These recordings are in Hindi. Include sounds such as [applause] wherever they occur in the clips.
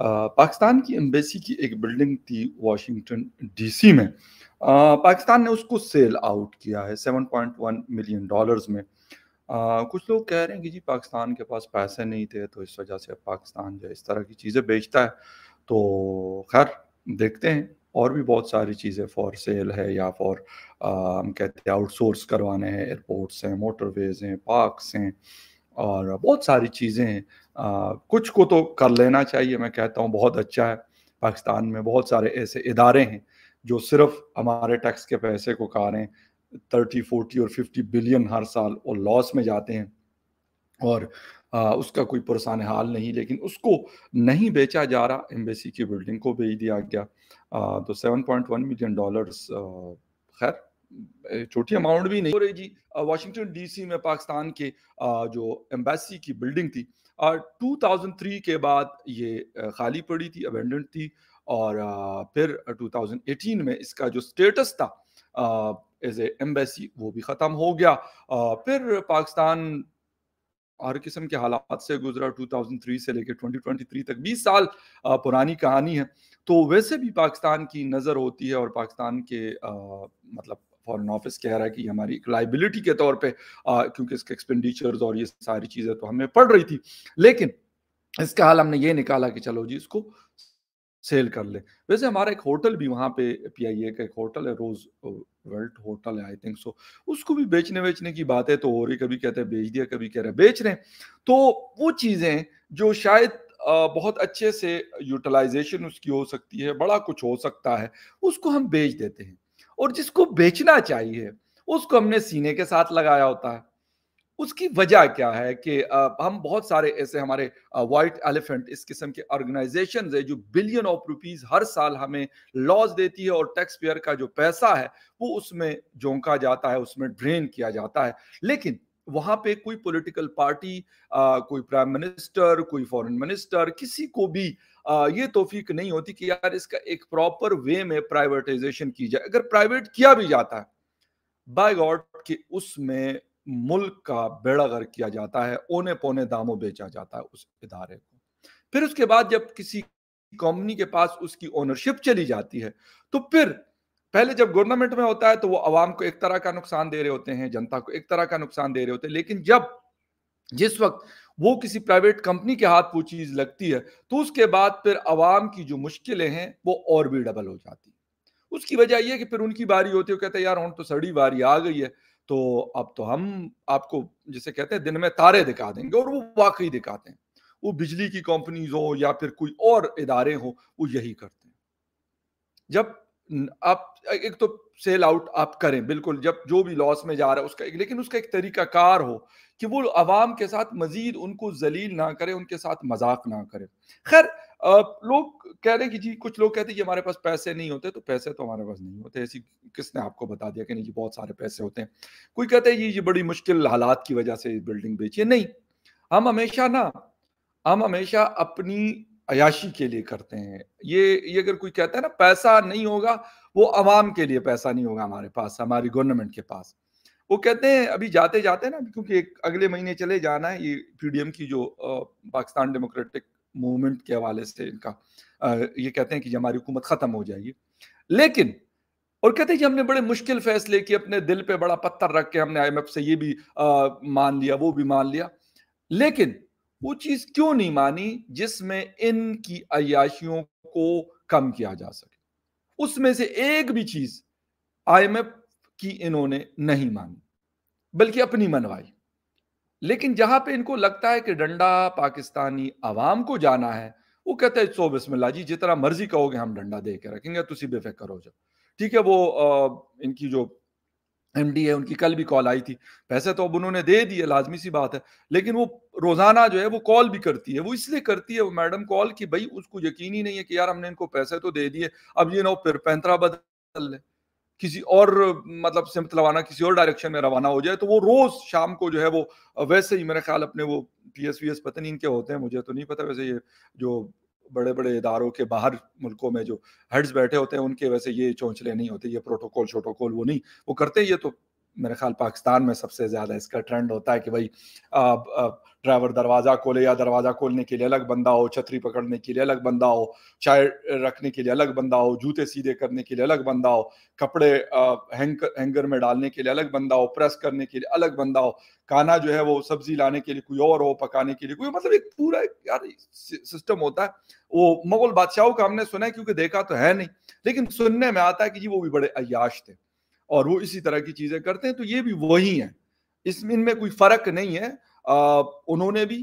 पाकिस्तान की एम्बेसी की एक बिल्डिंग थी वाशिंगटन डीसी में पाकिस्तान ने उसको सेल आउट किया है 7.1 मिलियन डॉलर्स में कुछ लोग कह रहे हैं कि जी पाकिस्तान के पास पैसे नहीं थे तो इस वजह से पाकिस्तान जो इस तरह की चीज़ें बेचता है तो खैर देखते हैं और भी बहुत सारी चीज़ें फॉर सेल है या फॉर हम कहते हैं आउटसोर्स करवाने हैं एयरपोर्ट्स हैं मोटरवेज हैं पार्कस हैं और बहुत सारी चीज़ें हैं कुछ को तो कर लेना चाहिए मैं कहता हूँ बहुत अच्छा है पाकिस्तान में बहुत सारे ऐसे इदारे हैं जो सिर्फ हमारे टैक्स के पैसे को खा रहे हैं थर्टी फोर्टी और फिफ्टी बिलियन हर साल और लॉस में जाते हैं और आ, उसका कोई पुरसान हाल नहीं लेकिन उसको नहीं बेचा जा रहा एम्बेसी की बिल्डिंग को बेच दिया गया आ, तो seven point one million dollars खैर छोटी अमाउंट भी नहीं हो रही जी वाशिंगटन डीसी में पाकिस्तान के जो एम्बेसी की बिल्डिंग थी 2003 के बाद ये खाली पड़ी थी अबेंडेंट थी और फिर 2018 में इसका जो स्टेटस था एज ए एम्बेसी वो भी ख़त्म हो गया फिर पाकिस्तान हर किस्म के हालात से गुजरा 2003 से लेकर 2023 तक 20 साल पुरानी कहानी है तो वैसे भी पाकिस्तान की नज़र होती है और पाकिस्तान के आ, मतलब फॉरन ऑफिस कह रहा है कि हमारी एक लाइबिलिटी के तौर पे आ, क्योंकि इसके एक्सपेंडिचर्स और ये सारी चीज़ें तो हमें पड़ रही थी लेकिन इसका हाल हमने ये निकाला कि चलो जी इसको सेल कर ले वैसे हमारा एक होटल भी वहाँ पे पी आई ए का एक होटल है रोज वर्ल्ट होटल है आई थिंक सो उसको भी बेचने बेचने की बातें तो हो रही कभी कहते हैं बेच दिया कभी कह रहे बेच रहे तो वो चीज़ें जो शायद बहुत अच्छे से यूटिलाइजेशन उसकी हो सकती है बड़ा कुछ हो सकता है उसको हम बेच देते हैं और जिसको बेचना चाहिए उसको हमने सीने के साथ लगाया होता है उसकी वजह क्या है कि हम बहुत सारे ऐसे हमारे वाइट एलिफेंट इस किस्म के ऑर्गेनाइजेशन है जो बिलियन ऑफ रुपीज हर साल हमें लॉस देती है और टैक्स पेयर का जो पैसा है वो उसमें झोंका जाता है उसमें ड्रेन किया जाता है लेकिन वहां पे कोई पॉलिटिकल पार्टी कोई प्राइम मिनिस्टर कोई फॉरेन मिनिस्टर किसी को भी ये तोफीक नहीं होती कि यार इसका एक प्रॉपर वे में प्राइवेटाइजेशन की जाए अगर प्राइवेट किया भी जाता है बाय गॉड कि उसमें मुल्क का बेड़ा गर किया जाता है ओने पोने दामों बेचा जाता है उस इदारे को फिर उसके बाद जब किसी कंपनी के पास उसकी ओनरशिप चली जाती है तो फिर पहले जब गवर्नमेंट में होता है तो वो आवाम को एक तरह का नुकसान दे रहे होते हैं जनता को एक तरह का नुकसान दे रहे होते हैं लेकिन जब जिस वक्त वो किसी प्राइवेट कंपनी के हाथ वो चीज़ लगती है तो उसके बाद फिर आवाम की जो मुश्किलें हैं वो और भी डबल हो जाती है उसकी वजह यह कि फिर उनकी बारी होती है कहते हैं यार हम तो सड़ी बारी आ गई है तो अब तो हम आपको जिसे कहते हैं दिन में तारे दिखा देंगे और वो वाकई दिखाते हैं वो बिजली की कंपनीज हो या फिर कोई और इदारे हो वो यही करते हैं जब आप एक तो सेल आउट आप करें बिल्कुल जब जो भी लॉस में जा रहा है उसका लेकिन उसका एक तरीका कार हो कि वो आवाम के साथ मजीद उनको जलील ना करें उनके साथ मजाक ना करें खैर लोग कह रहे हैं कि जी कुछ लोग कहते हैं कि हमारे पास पैसे नहीं होते तो पैसे तो हमारे पास नहीं होते ऐसी किसने आपको बता दिया कि नहीं जी बहुत सारे पैसे होते हैं कोई कहते हैं जी ये बड़ी मुश्किल हालात की वजह से बिल्डिंग बेची नहीं हम हमेशा ना हम हमेशा अपनी अयाशी के लिए करते हैं ये ये अगर कोई कहता है ना पैसा नहीं होगा वो आवाम के लिए पैसा नहीं होगा हमारे पास हमारी गवर्नमेंट के पास वो कहते हैं अभी जाते जाते ना क्योंकि अगले महीने चले जाना है ये पीडीएम की जो पाकिस्तान डेमोक्रेटिक मूवमेंट के हवाले से इनका ये कहते हैं कि हमारी हुकूमत ख़त्म हो जाएगी लेकिन और कहते हैं कि हमने बड़े मुश्किल फैसले किए अपने दिल पे बड़ा पत्थर रख के हमने आईएमएफ से ये भी आ, मान लिया वो भी मान लिया लेकिन वो चीज क्यों नहीं मानी जिसमें इनकी अयाशियों को कम किया जा सके उसमें से एक भी चीज आईएमएफ की इन्होंने नहीं मानी बल्कि अपनी मनवाई लेकिन जहां पे इनको लगता है कि डंडा पाकिस्तानी आवाम को जाना है वो कहते हैं सो बिस्मिल्ला जी जितना मर्जी कहोगे हम डंडा दे के रखेंगे तुम बेफिक्र हो जाओ ठीक है वो आ, इनकी जो एम है उनकी कल भी कॉल आई थी पैसे तो अब उन्होंने दे दिए लाजमी सी बात है लेकिन वो रोजाना जो है वो कॉल भी करती है वो इसलिए करती है वो मैडम कॉल की भाई उसको यकीन ही नहीं है कि यार हमने इनको पैसे तो दे दिए अब ये ना फिर पैंतरा बदल ले किसी और मतलब सिमत रवाना किसी और डायरेक्शन में रवाना हो जाए तो वो रोज शाम को जो है वो वैसे ही मेरे ख्याल अपने वो पी एस वी एस पता नहीं इनके होते हैं मुझे तो नहीं पता वैसे ये जो बड़े बड़े इदारों के बाहर मुल्कों में जो हेड्स बैठे होते हैं उनके वैसे ये चौंचले नहीं होते ये प्रोटोकॉल शोटोकॉल वो नहीं वो करते ये तो मेरे ख्याल पाकिस्तान में सबसे ज़्यादा इसका ट्रेंड होता है कि भाई ड्राइवर दरवाजा खोले या दरवाजा खोलने के लिए अलग बंदा हो छतरी पकड़ने के लिए अलग बंदा हो चाय रखने के लिए अलग बंदा हो जूते सीधे करने के लिए अलग बंदा हो कपड़े हैंगर में डालने के लिए अलग बंदा हो प्रेस करने के लिए अलग बंदा हो खाना जो है वो सब्जी लाने के लिए कोई और हो पकाने के लिए कोई मतलब एक पूरा यार सिस्टम होता है वो मुगल बादशाहों का हमने सुना है क्योंकि देखा तो है नहीं लेकिन सुनने में आता है कि जी वो भी बड़े अयाश थे और वो इसी तरह की चीजें करते हैं तो ये भी वही है इसमें इनमें कोई फर्क नहीं है उन्होंने भी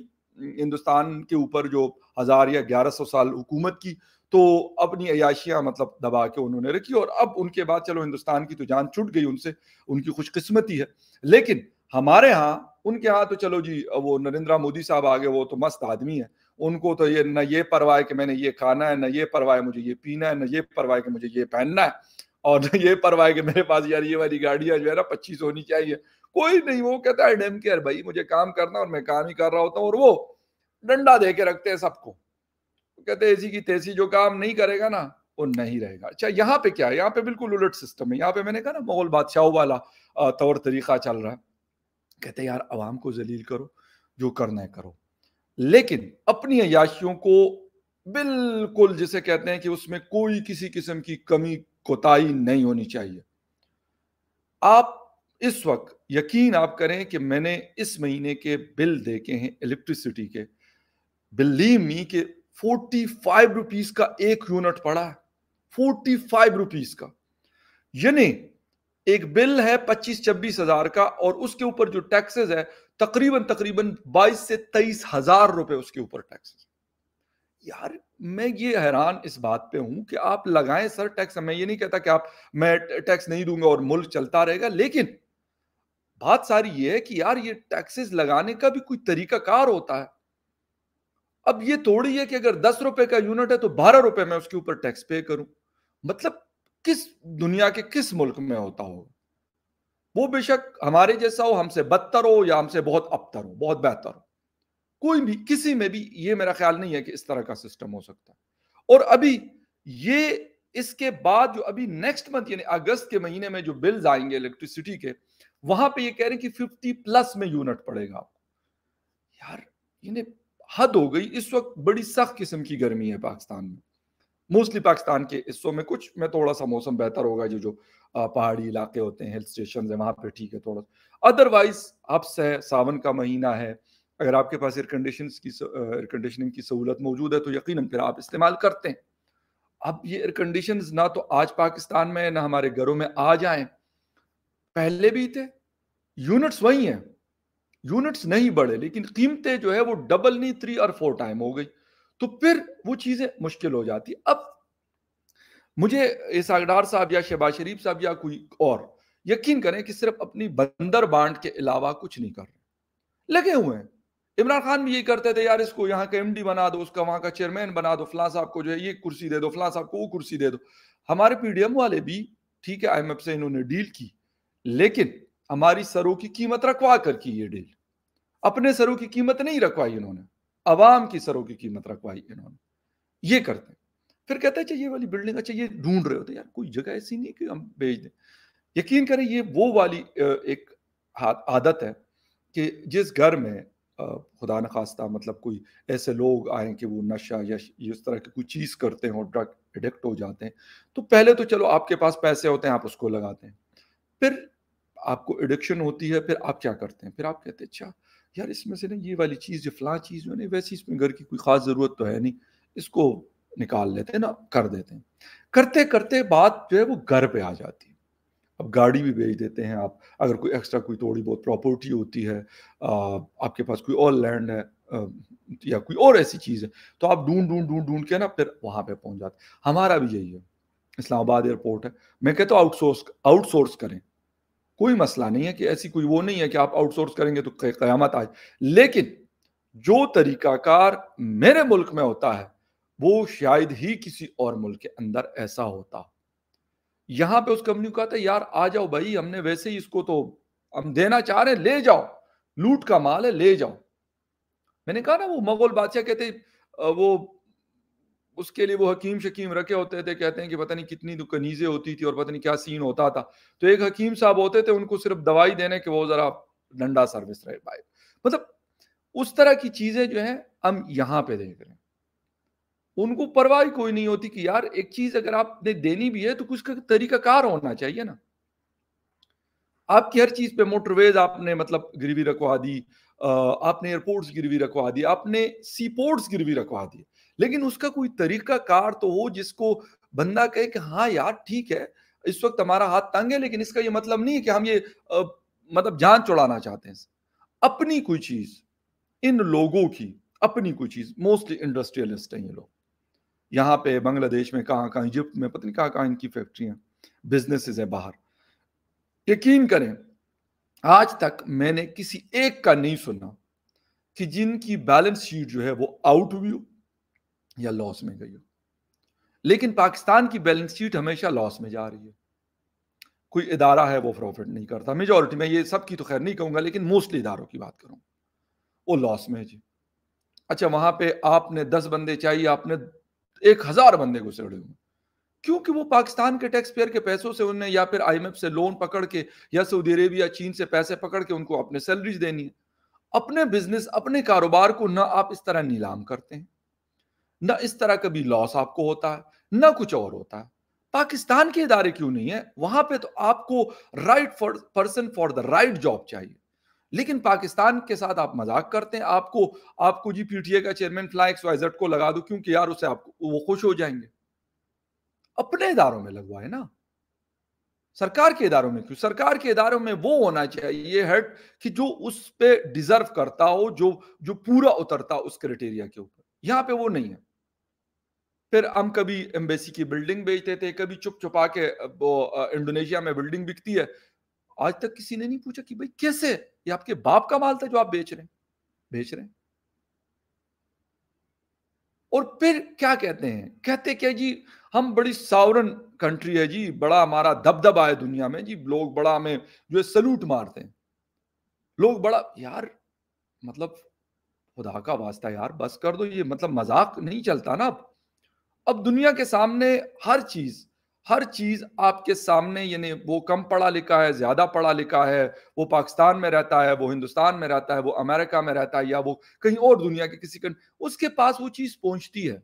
हिंदुस्तान के ऊपर जो हज़ार या ग्यारह सौ साल हुकूमत की तो अपनी अयाशियाँ मतलब दबा के उन्होंने रखी और अब उनके बाद चलो हिंदुस्तान की तो जान छुट गई उनसे उनकी खुशकस्मती है लेकिन हमारे यहाँ उनके यहाँ तो चलो जी वो नरेंद्र मोदी साहब आ गए वो तो मस्त आदमी है उनको तो ये ना ये परवाह है कि मैंने ये खाना है ना ये परवाह है मुझे ये पीना है ना ये परवाह है कि मुझे ये पहनना है और [laughs] ये परवाह कि मेरे पास यार ये वाली गाड़ियां जो है ना पच्चीस होनी चाहिए कोई नहीं वो कहता है डेम केयर भाई मुझे काम करना और मैं काम ही कर रहा होता हूँ और वो डंडा दे के रखते हैं सबको कहते हैं ऐसी की तेजी जो काम नहीं करेगा ना वो नहीं रहेगा अच्छा यहाँ पे क्या है यहाँ पे बिल्कुल उलट सिस्टम है यहाँ पे मैंने कहा ना मुगल बादशाहों वाला तौर तरीका चल रहा है कहते यार आवाम को जलील करो जो करना है करो लेकिन अपनी अयाशियों को बिल्कुल जिसे कहते हैं कि उसमें कोई किसी किस्म की कमी कोताही नहीं होनी चाहिए आप इस वक्त यकीन आप करें कि मैंने इस महीने के बिल देखे हैं इलेक्ट्रिसिटी के बिलीव मी के फोर्टी फाइव रुपीज का एक यूनिट पड़ा है फोर्टी फाइव रुपीज का यानी एक बिल है पच्चीस छब्बीस हजार का और उसके ऊपर जो टैक्सेस है तकरीबन तकरीबन बाईस से तेईस हजार रुपए उसके ऊपर टैक्सेस यार मैं ये हैरान इस बात पे हूं कि आप लगाएं सर टैक्स मैं ये नहीं कहता कि आप मैं टैक्स नहीं दूंगा और मुल्क चलता रहेगा लेकिन बात सारी ये है कि यार ये टैक्सेस लगाने का भी कोई तरीकाकार होता है अब ये थोड़ी है कि अगर दस रुपए का यूनिट है तो बारह रुपए में उसके ऊपर टैक्स पे करूं मतलब किस दुनिया के किस मुल्क में होता हो वो बेशक हमारे जैसा हो हमसे बदतर हो या हमसे बहुत अबतर हो बहुत बेहतर हो कोई भी किसी में भी ये मेरा ख्याल नहीं है कि इस तरह का सिस्टम हो सकता और अभी ये इसके बाद जो अभी नेक्स्ट मंथ यानी अगस्त के महीने में जो बिल्स आएंगे इलेक्ट्रिसिटी के वहां पे ये कह रहे हैं कि 50 प्लस में यूनिट पड़ेगा आपको यार इन्हें हद हो गई इस वक्त बड़ी सख्त किस्म की गर्मी है पाकिस्तान में मोस्टली पाकिस्तान के हिस्सों में कुछ में थोड़ा सा मौसम बेहतर होगा जो जो पहाड़ी इलाके होते हैं हिल स्टेशन है वहां पे ठीक है थोड़ा अदरवाइज अब सावन का महीना है अगर आपके पास एयर कंडीशन की एयर कंडीशनिंग की सहूलत मौजूद है तो यकीन फिर आप इस्तेमाल करते हैं अब ये एयर कंडीशन ना तो आज पाकिस्तान में ना हमारे घरों में आ जाए पहले भी थे यूनिट्स वही हैं यूनिट्स नहीं बढ़े लेकिन कीमतें जो है वो डबल नहीं थ्री और फोर टाइम हो गई तो फिर वो चीजें मुश्किल हो जाती अब मुझे सागडार साहब या शहबाज शरीफ साहब या कोई और यकीन करें कि सिर्फ अपनी बंदर बांट के अलावा कुछ नहीं कर रहे लगे हुए हैं इमरान खान भी यही करते थे यार इसको यहाँ का एमडी बना दो उसका वहां का चेयरमैन बना दो फलां साहब को जो है ये कुर्सी दे दो फलां साहब को वो कुर्सी दे दो हमारे पीडीएम वाले भी ठीक है आईएमएफ से इन्होंने डील की लेकिन हमारी सरों की कीमत रखवा कर की ये डील अपने सरों की कीमत नहीं रखवाई इन्होंने अवाम की सरों की कीमत रखवाई इन्होंने ये करते हैं फिर कहते हैं अच्छा, ये वाली बिल्डिंग अच्छा ये ढूंढ रहे होते यार कोई जगह ऐसी नहीं कि हम भेज दें यकीन करें ये वो वाली एक आदत है कि जिस घर में खुदा न खास्ता मतलब कोई ऐसे लोग आए कि वो नशा या इस तरह की कोई चीज़ करते हैं और ड्रग एडिक्ट हो जाते हैं तो पहले तो चलो आपके पास पैसे होते हैं आप उसको लगाते हैं फिर आपको एडिक्शन होती है फिर आप क्या करते हैं फिर आप कहते हैं अच्छा यार इसमें से ना ये वाली चीज़ जो फला चीज़ जो है ना वैसी इसमें घर की कोई ख़ास ज़रूरत तो है नहीं इसको निकाल लेते हैं ना कर देते हैं करते करते बात जो है वो घर पे आ जाती है अब गाड़ी भी बेच देते हैं आप अगर कोई एक्स्ट्रा कोई थोड़ी बहुत प्रॉपर्टी होती है आपके पास कोई और लैंड है या कोई और ऐसी चीज़ है तो आप ढूंढ ढूंढ ढूंढ ढूंढ के ना फिर वहाँ पे पहुँच जाते हमारा भी यही है इस्लामाबाद एयरपोर्ट है मैं कहता हूँ आउटसोर्स आउटसोर्स करें कोई मसला नहीं है कि ऐसी कोई वो नहीं है कि आप आउटसोर्स करेंगे तो क्यामत आए लेकिन जो तरीकाकार मेरे मुल्क में होता है वो शायद ही किसी और मुल्क के अंदर ऐसा होता यहां पे उस कंपनी को कहा था यार आ जाओ भाई हमने वैसे ही इसको तो हम देना चाह रहे हैं ले जाओ लूट का माल है ले जाओ मैंने कहा ना वो मगोल बादशाह कहते वो उसके लिए वो हकीम शकीम रखे होते थे कहते हैं कि पता नहीं कितनी तो कनीजें होती थी और पता नहीं क्या सीन होता था तो एक हकीम साहब होते थे उनको सिर्फ दवाई देने के वो जरा डंडा सर्विस रहे भाई मतलब उस तरह की चीजें जो है हम यहां पे देख रहे हैं उनको परवाह ही कोई नहीं होती कि यार एक चीज अगर आपने देनी भी है तो कुछ तरीका कार होना चाहिए ना आपकी हर चीज पे मोटरवेज आपने मतलब गिरवी रखवा दी आपने एयरपोर्ट्स गिरवी रखवा दी आपने सी पोर्ट्स गिरवी रखवा दिए लेकिन उसका कोई तरीका कार तो हो जिसको बंदा कहे कि हाँ यार ठीक है इस वक्त हमारा हाथ तंग है लेकिन इसका ये मतलब नहीं है कि हम ये आ, मतलब जान चुड़ाना चाहते हैं अपनी कोई चीज इन लोगों की अपनी कोई चीज मोस्टली इंडस्ट्रियलिस्ट हैं ये लोग यहाँ पे बांग्लादेश में कहाँ कहाँ इजिप्ट में नहीं कहाँ कहाँ इनकी फैक्ट्रियाँ बिजनेस है बाहर यकीन करें आज तक मैंने किसी एक का नहीं सुना कि जिनकी बैलेंस शीट जो है वो आउट हुई हो या लॉस में गई हो लेकिन पाकिस्तान की बैलेंस शीट हमेशा लॉस में जा रही है कोई इदारा है वो प्रॉफिट नहीं करता मेजोरिटी में ये सब की तो खैर नहीं कहूंगा लेकिन मोस्टली इदारों की बात करूँ वो लॉस में जी अच्छा वहां पे आपने दस बंदे चाहिए आपने एक हजार बंदे घुसे हुए क्योंकि वो पाकिस्तान के टैक्स पेयर के पैसों से उन्हें या फिर आईएमएफ से लोन पकड़ के या सऊदी अरेबिया चीन से पैसे पकड़ के उनको अपने सैलरीज देनी है अपने बिजनेस अपने कारोबार को ना आप इस तरह नीलाम करते हैं ना इस तरह कभी लॉस आपको होता है ना कुछ और होता है पाकिस्तान के इदारे क्यों नहीं है वहां पे तो आपको right person for the right job चाहिए लेकिन पाकिस्तान के साथ आप मजाक करते हैं आपको आपको जी पीटीए का चेयरमैन फ्लाइक्स वाइजर्ट को लगा दो क्योंकि यार उसे आपको वो खुश हो जाएंगे अपने इदारों में लगवाए ना सरकार के इदारों में क्यों सरकार के इदारों में वो होना चाहिए हेड कि जो उस पर डिजर्व करता हो जो जो पूरा उतरता उस क्राइटेरिया के ऊपर यहां पे वो नहीं है फिर हम कभी एम्बेसी की बिल्डिंग बेचते थे कभी चुप चुपा के वो इंडोनेशिया में बिल्डिंग बिकती है आज तक किसी ने नहीं पूछा कि भाई कैसे ये आपके बाप का माल था जो आप बेच रहे हैं बेच रहे हैं और फिर क्या कहते हैं कहते क्या जी हम बड़ी सावरन कंट्री है जी बड़ा हमारा दबदबा है दुनिया में जी लोग बड़ा हमें जो है सल्यूट मारते हैं लोग बड़ा यार मतलब खुदा का वास्ता यार बस कर दो ये मतलब मजाक नहीं चलता ना अब अब दुनिया के सामने हर चीज हर चीज आपके सामने यानी वो कम पढ़ा लिखा है ज्यादा पढ़ा लिखा है वो पाकिस्तान में रहता है वो हिंदुस्तान में रहता है वो अमेरिका में रहता है या वो कहीं और दुनिया के किसी कंट्री उसके पास वो चीज पहुंचती है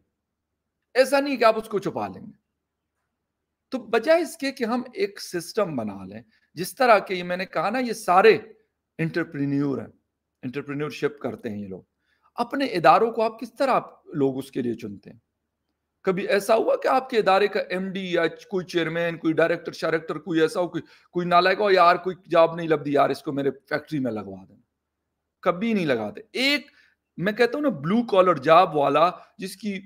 ऐसा नहीं कि आप उसको छुपा लेंगे तो बजाय इसके कि हम एक सिस्टम बना लें जिस तरह के ये मैंने कहा ना ये सारे इंटरप्रीन्यूर हैं इंटरप्रीन्यूरशिप करते हैं ये लोग अपने इदारों को आप किस तरह आप लोग उसके लिए चुनते हैं कभी ऐसा हुआ कि आपके इदारे का डी या कोई चेयरमैन कोई डायरेक्टर शायरेक्टर कोई ऐसा हो कोई कोई नालायक हो यार कोई जॉब नहीं लग यार इसको मेरे फैक्ट्री में लगवा देना कभी नहीं लगाते एक मैं कहता हूँ ना ब्लू कॉलर जॉब वाला जिसकी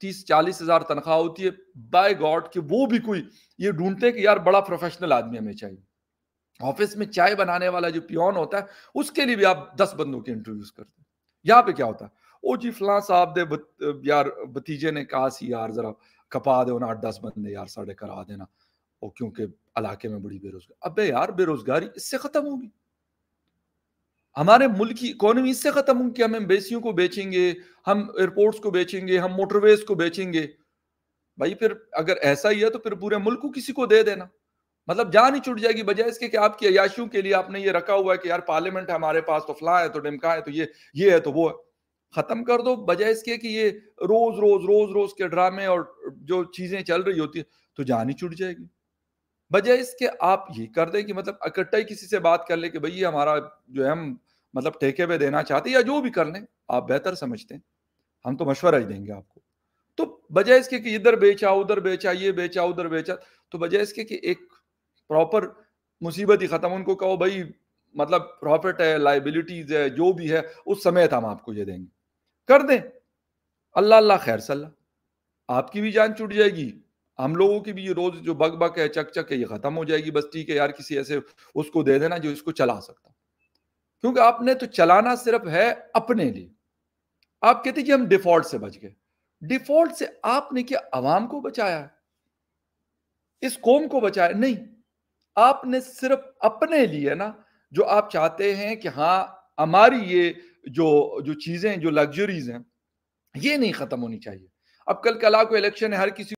तीस चालीस हजार तनख्वाह होती है बाय गॉड कि वो भी कोई ये ढूंढते हैं कि यार बड़ा प्रोफेशनल आदमी हमें चाहिए ऑफिस में चाय बनाने वाला जो पियोन होता है उसके लिए भी आप दस बंदों के इंट्रोड्यूस करते हैं यहाँ पे क्या होता है ਉਹ ਜੀ ਫਲਾਂ ਸਾਹਿਬ ਦੇ ਯਾਰ ਭਤੀਜੇ ਨੇ ਕਹਾ ਸੀ ਯਾਰ ਜ਼ਰਾ खपा दो ना आठ दस बंदे यार साढ़े करा देना और क्योंकि इलाके में बड़ी बेरोजगारी अबे यार बेरोजगारी इससे ख़त्म होगी हमारे मुल्क की इकोनॉमी इससे ख़त्म होगी कि हम एम्बेसियों को बेचेंगे हम एयरपोर्ट्स को बेचेंगे हम मोटरवेज को बेचेंगे भाई फिर अगर ऐसा ही है तो फिर पूरे मुल्क को किसी को दे देना मतलब जान ही छुट जाएगी बजाय इसके कि आपकी अयाशियों के लिए आपने ये रखा हुआ है कि यार पार्लियामेंट है हमारे पास तो फला है तो डिमका है तो ये ये है तो वो है खत्म कर दो बजाय इसके कि ये रोज रोज रोज रोज के ड्रामे और जो चीजें चल रही होती है तो जान ही छूट जाएगी बजाय इसके आप ये कर दें कि मतलब इकट्ठा ही किसी से बात कर ले कि भाई ये हमारा जो है हम मतलब ठेके पे देना चाहते या जो भी कर लें आप बेहतर समझते हैं हम तो मशवरा ही देंगे आपको तो बजाय इसके कि इधर बेचा उधर बेचा ये बेचा उधर बेचा तो बजाय इसके कि एक प्रॉपर मुसीबत ही खत्म उनको कहो भाई मतलब प्रॉफिट है लाइबिलिटीज है जो भी है उस समय हम आपको ये देंगे कर दें अल्लाह अल्लाह खैर सल्ला आपकी भी जान छूट जाएगी हम लोगों की भी ये रोज जो बग बक है चक चक है ये खत्म हो जाएगी बस ठीक है यार किसी ऐसे उसको दे देना जो इसको चला सकता क्योंकि आपने तो चलाना सिर्फ है अपने लिए आप कहते कि हम डिफॉल्ट से बच गए डिफॉल्ट से आपने क्या आवाम को बचाया इस कौम को बचाया नहीं आपने सिर्फ अपने लिए ना जो आप चाहते हैं कि हाँ हमारी ये जो जो चीज़ें जो लग्जरीज हैं ये नहीं ख़त्म होनी चाहिए अब कल कला को इलेक्शन है हर किसी